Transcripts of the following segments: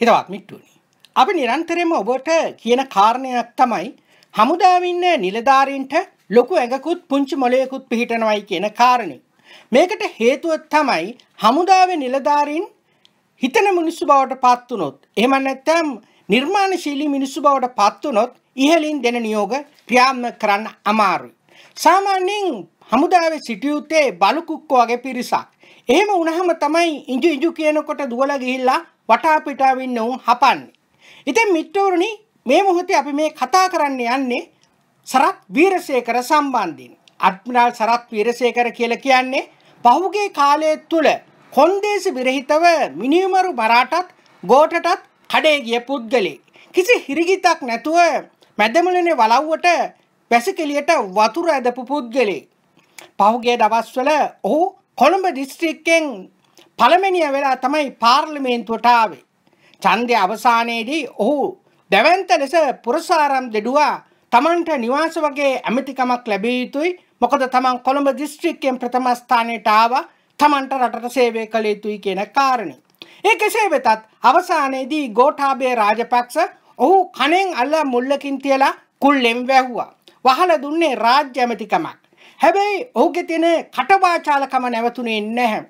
හිතවත් මිට්ටුවනි. අපි නිරන්තරයෙන්ම ඔබට කියන කාරණයක් තමයි හමුදාවින්න නිලධාරීන්ට ලොකු ඇඟකුත් පුංචි මොලයකුත් පිහිටනවයි කියන කාරණේ. මේකට හේතුව තමයි හමුදාවේ නිලධාරීන් හිතන මිනිස්සු බවට පත් වුනොත් එහෙම නැත්නම් නිර්මාණශීලී මිනිස්සු බවට පත් වුනොත් ඉහළින් දෙන නියෝග ක්‍රියාත්මක කරන්න අමාරුයි. සාමාන්‍යයෙන් හමුදාවේ සිටියුත්තේ බලුකුක්කෝ වගේ පිරිසක්. එහෙම වුණහම තමයි ඉංජු ඉංජු කියනකොට දුවලා ගිහිල්ලා වටාපිටාවින්න ඔවුන් හපන්නේ. ඉතින් මිත්‍රවරුනි මේ මොහොතේ අපි මේ කතා කරන්න යන්නේ සරත් වීරසේකර සම්බන්ධයෙන්. අඩ්මිරාල් සරත් වීරසේකර කියලා කියන්නේ පහුගිය කාලය තුල කොන්දේසි විරහිතව මිනිමරු බරාටත් ගෝටටත් කඩේ ගිය පුද්ගලෙක්. කිසි හිරිගිතක් නැතුව මැදමුලනේ වලව්වට වැසිකිළියට වතුර ඇදපු පුද්ගලෙක්. පහුගිය දවස්වල ඔහු කොළඹ දිස්ත්‍රික්කෙන් පළමෙනිය වෙලා තමයි පාර්ලිමේන්තුවට ආවේ. ඡන්දය අවසානයේදී ඔහු දැවැන්ත ලෙස පුරසාරම් දෙඩුවා තමන්ට නිවාස වගේ ඇමතිකමක් ලැබිය යුතුයි. මොකද තමන් කොළඹ දිස්ත්‍රික්කයෙන් ප්‍රථම ස්ථානයට ආවා. තමන්ට රටට සේවය කළ යුතුයි කියන කාරණේ. ඒ කෙසේ වෙතත් අවසානයේදී ගෝඨාභය රාජපක්ෂ ඔහු කණෙන් අල්ල මුල්ලකින් තියලා කුල්ලෙන් වැහුවා. වහලා දුන්නේ රාජ්‍ය ඇමතිකමක්. හැබැයි ඔහුගේ තියෙන කටවාචාලකම නැවතුනේ නැහැ.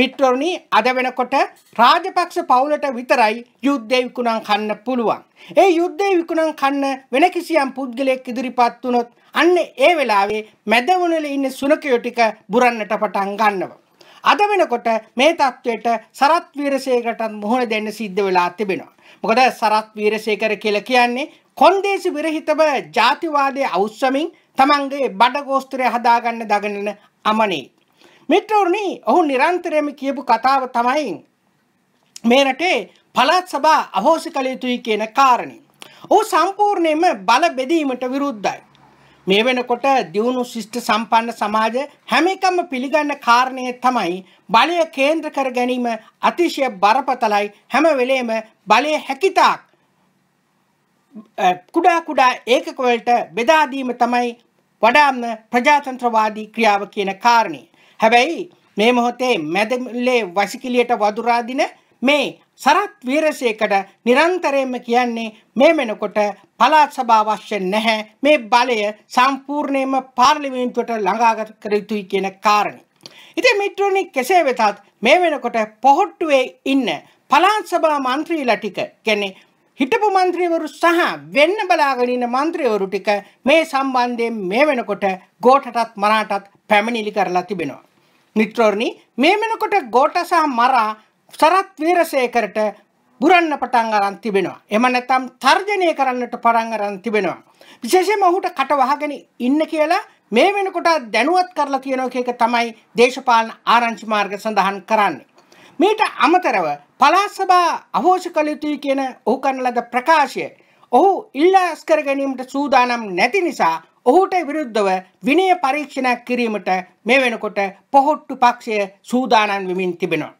මිත්‍රවරුනි අද වෙනකොට රාජපක්ෂ පවුලට විතරයි යුද්ධය විකුණන් කන්න පුළුවන්. ඒ යුද්ධය විකුණන් කන්න වෙන කිසියම් පුද්ගලයෙක් ඉදිරිපත් වුණොත් අන්න ඒ වෙලාවේ මැදවුණල ඉන්න සුනකයෝ ටික බුරන්නට පටන් ගන්නවා. අද වෙනකොට මේ තත්ත්වයට සරත් වීරසේකරටත් මුහුණ දෙන්න සිද්ධ වෙලා තිබෙනවා. මොකද සරත් වීරසේකර කියලා කියන්නේ කොන්දේසි විරහිතව ජාතිවාදයේ අවුස්සමින් තමන්ගේ බඩගෝස්තරය හදාගන්න දගනන අමනේ. මිත්‍රවරුනි ඔහු නිරන්තරයෙන්ම කියපු කතාව තමයි මේ රටේ පළාත් සභා අහෝසි කළ යුතුයි කියන කාරණේ. ඔහු සම්පූර්ණයෙන්ම බල බෙදීමට විරුද්ධයි. මේ වෙනකොට දියුණු ශිෂ්ට සම්පන්න සමාජ හැම එකම පිළිගන්න කාරණය තමයි බලය කේන්ද්‍ර කර ගැනීම අතිශය බරපතලයි හැම වෙලේම බලය හැකිතාක් කුඩා කුඩා ඒකක වලට බෙදා දීම තමයි වඩාත්ම ප්‍රජාතන්ත්‍රවාදී ක්‍රියාව කියන කාරණේ. හැබැයි මේ මොහොතේ මැදලේ වසිකිලියට වදුරාදින මේ සරත් වීරසේකට නිරන්තරයෙන්ම කියන්නේ මේ වෙනකොට පළාත් සභාව අවශ්‍ය නැහැ මේ බලය සම්පූර්ණයෙන්ම පාර්ලිමේන්තුවට ළඟා කර යුතුයි කියන කාරණේ. ඉතින් මිත්‍රෝනි කෙසේ වෙතත් මේ වෙනකොට පොහොට්ටුවේ ඉන්න පළාත් සභා මන්ත්‍රීලා ටික කියන්නේ හිටපු මන්ත්‍රීවරු සහ වෙන්න බලාගෙන ඉන්න මන්ත්‍රීවරු ටික මේ සම්බන්ධයෙන් මේ වෙනකොට ගෝඨටත් මරාටත් පැමිණිලි කරලා තිබෙනවා. මිත්‍රෝරණි මේ වෙනකොට ගෝඨ සහ මරා සරත් වීරසේකරට බුරන්න පටන් අරන් තිබෙනවා. එම නැත්නම් තර්ජනය කරන්නට පටන් අරන් තිබෙනවා. විශේෂයෙන්ම ඔහුට කට වහගෙන ඉන්න කියලා මේ වෙනකොට දැනුවත් කරලා තියෙනවා කියන එක තමයි දේශපාලන ආරංචි මාර්ග සඳහන් කරන්නේ. මේට අමතරව පලාසභා අහෝෂ කළ යුතුයි කියන ඔහු කරන ලද ප්‍රකාශය ඔහු ඉල්ලාස් කර ගැනීමට සූදානම් නැති නිසා ඔහුට විරුද්ධව විනය පරීක්ෂණයක් කිරීමට මේ වෙනකොට පොහොට්ටු පක්ෂය සූදානම් වෙමින් තිබෙනවා.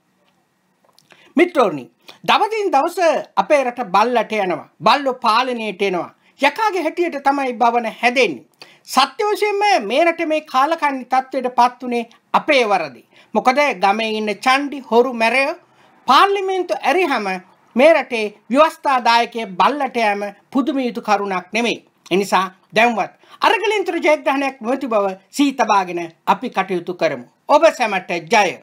මිත්‍රෝනි දවදින් දවස අපේ රට බල්ලට යනවා බල්ලෝ පාලනයට එනවා යකාගේ හැටියට තමයි භවන හැදෙන්නේ. සත්‍ය වශයෙන්ම මේ රට මේ කාලකන්ණි තත්වයට පත් උනේ අපේ වරදි. මොකද ගමේ ඉන්න චණ්ඩි හොරු මැරය පාර්ලිමේන්තු ඇරිහම මේ රටේ ව්‍යවස්ථාදායකයේ බල්ලට යෑම පුදුම යුතු කරුණක් නෙමෙයි. එනිසා දැන්වත් අරගලින්තර ජයග්‍රහණයක් නොති බව සීතබාගෙන අපි කටයුතු කරමු. ඔබ සැමට ජය!